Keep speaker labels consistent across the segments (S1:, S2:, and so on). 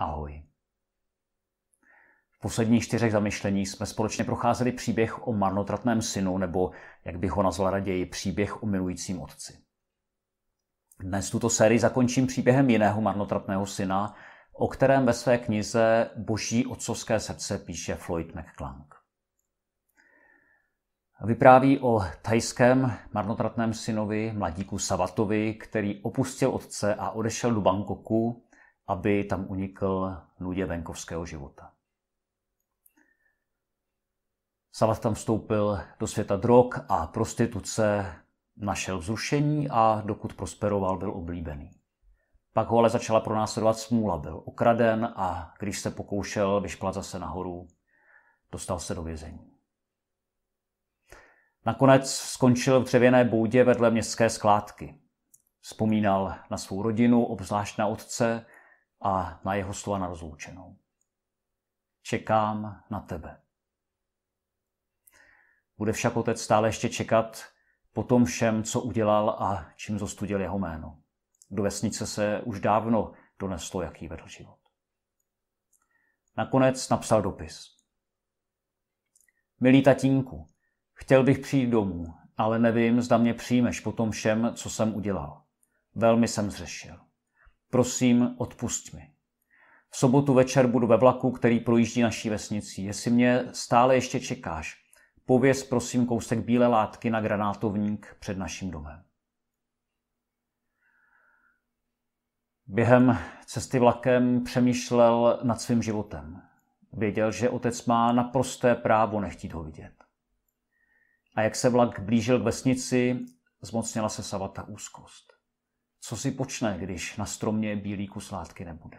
S1: Ahoj. V posledních čtyřech zamyšlení jsme společně procházeli příběh o marnotratném synu, nebo jak bych ho nazval raději, příběh o milujícím otci. Dnes tuto sérii zakončím příběhem jiného marnotratného syna, o kterém ve své knize Boží otcovské srdce píše Floyd McClung. Vypráví o tajském marnotratném synovi, mladíku Savatovi, který opustil otce a odešel do Bangkoku, aby tam unikl nudě venkovského života. Salah tam vstoupil do světa drog a prostituce, našel vzrušení a dokud prosperoval, byl oblíbený. Pak ho ale začala pronásledovat smůla, byl okraden a když se pokoušel vyšplat zase nahoru, dostal se do vězení. Nakonec skončil v dřevěné boudě vedle městské skládky. Vzpomínal na svou rodinu, obzvlášť na otce, a na jeho slova na rozloučenou. Čekám na tebe. Bude však otec stále ještě čekat po tom všem, co udělal a čím zostudil jeho jméno. Do vesnice se už dávno doneslo, jaký vedl život. Nakonec napsal dopis. Milý tatínku, chtěl bych přijít domů, ale nevím, zda mě přijmeš po tom všem, co jsem udělal. Velmi jsem zřešil prosím, odpust mi. V sobotu večer budu ve vlaku, který projíždí naší vesnicí. Jestli mě stále ještě čekáš, pověz prosím kousek bílé látky na granátovník před naším domem. Během cesty vlakem přemýšlel nad svým životem. Věděl, že otec má naprosté právo nechtít ho vidět. A jak se vlak blížil k vesnici, zmocnila se Savata úzkost co si počne, když na stromě bílý kus látky nebude.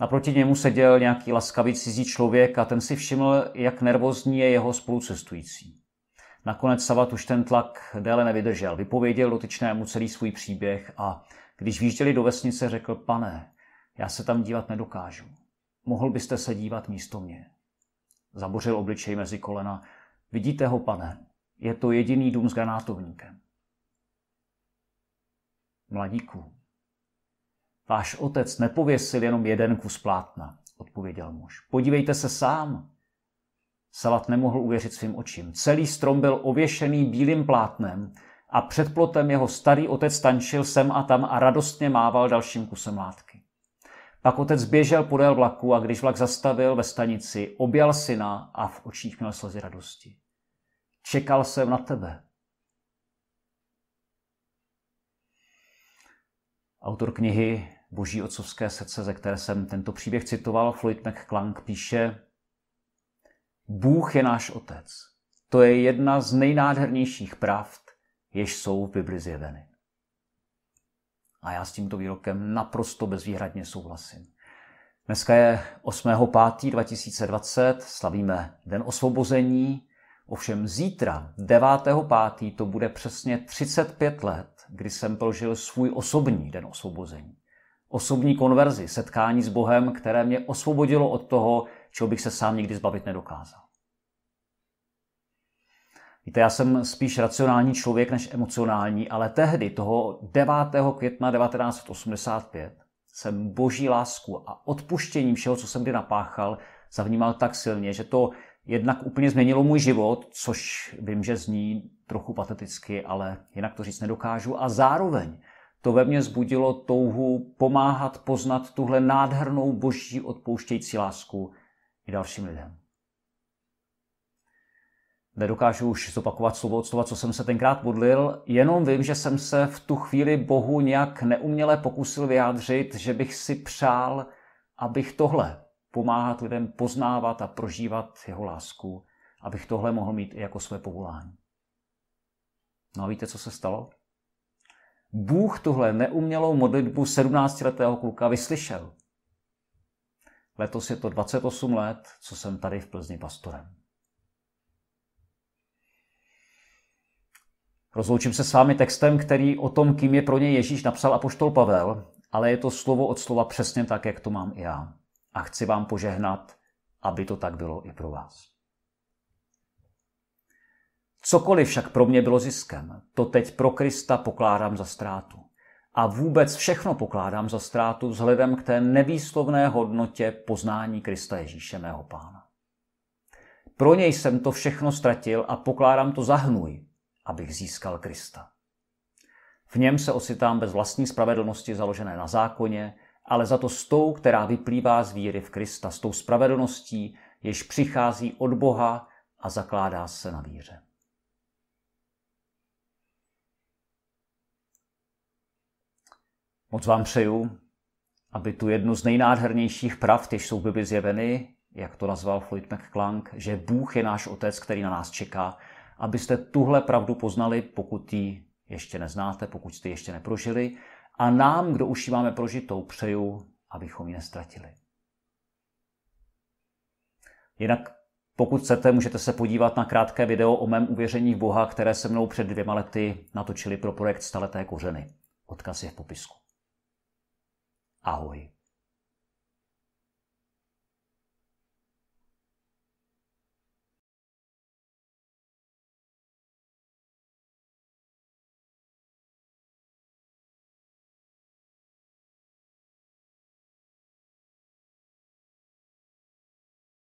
S1: Naproti němu seděl nějaký laskavý cizí člověk a ten si všiml, jak nervózní je jeho spolucestující. Nakonec Savat už ten tlak déle nevydržel. Vypověděl dotyčnému celý svůj příběh a když výjížděli do vesnice, řekl, pane, já se tam dívat nedokážu. Mohl byste se dívat místo mě. Zabořil obličej mezi kolena. Vidíte ho, pane, je to jediný dům s granátovníkem mladíku, váš otec nepověsil jenom jeden kus plátna, odpověděl muž. Podívejte se sám. Salat nemohl uvěřit svým očím. Celý strom byl ověšený bílým plátnem a před plotem jeho starý otec tančil sem a tam a radostně mával dalším kusem látky. Pak otec běžel podél vlaku a když vlak zastavil ve stanici, objal syna a v očích měl slzy radosti. Čekal jsem na tebe, Autor knihy Boží otcovské srdce, ze které jsem tento příběh citoval, Floyd McClung, píše Bůh je náš otec. To je jedna z nejnádhernějších pravd, jež jsou v Bibli zjeveny. A já s tímto výrokem naprosto bezvýhradně souhlasím. Dneska je 8.5.2020, slavíme Den osvobození, ovšem zítra, 9.5., to bude přesně 35 let, kdy jsem prožil svůj osobní den osvobození. Osobní konverzi, setkání s Bohem, které mě osvobodilo od toho, čeho bych se sám nikdy zbavit nedokázal. Víte, já jsem spíš racionální člověk než emocionální, ale tehdy, toho 9. května 1985, jsem boží lásku a odpuštěním všeho, co jsem kdy napáchal, zavnímal tak silně, že to jednak úplně změnilo můj život, což vím, že zní trochu pateticky, ale jinak to říct nedokážu. A zároveň to ve mně zbudilo touhu pomáhat poznat tuhle nádhernou boží odpouštějící lásku i dalším lidem. Nedokážu už zopakovat slovo od slova, co jsem se tenkrát modlil, jenom vím, že jsem se v tu chvíli Bohu nějak neuměle pokusil vyjádřit, že bych si přál, abych tohle pomáhat lidem poznávat a prožívat jeho lásku, abych tohle mohl mít i jako své povolání. No a víte, co se stalo? Bůh tuhle neumělou modlitbu 17-letého kluka vyslyšel. Letos je to 28 let, co jsem tady v Plzni pastorem. Rozloučím se s vámi textem, který o tom, kým je pro ně Ježíš, napsal apoštol Pavel, ale je to slovo od slova přesně tak, jak to mám i já a chci vám požehnat, aby to tak bylo i pro vás. Cokoliv však pro mě bylo ziskem, to teď pro Krista pokládám za ztrátu. A vůbec všechno pokládám za ztrátu vzhledem k té nevýslovné hodnotě poznání Krista Ježíše mého pána. Pro něj jsem to všechno ztratil a pokládám to za hnůj, abych získal Krista. V něm se ocitám bez vlastní spravedlnosti založené na zákoně, ale za to s tou, která vyplývá z víry v Krista, s tou spravedlností, jež přichází od Boha a zakládá se na víře. Moc vám přeju, aby tu jednu z nejnádhernějších pravd, jež jsou v Bibli zjeveny, jak to nazval Floyd McClank, že Bůh je náš Otec, který na nás čeká, abyste tuhle pravdu poznali, pokud ji ještě neznáte, pokud jste ji ještě neprožili, a nám, kdo už ji máme prožitou, přeju, abychom ji nestratili. Jinak pokud chcete, můžete se podívat na krátké video o mém uvěření v Boha, které se mnou před dvěma lety natočili pro projekt Staleté kořeny. Odkaz je v popisku. Ahoj.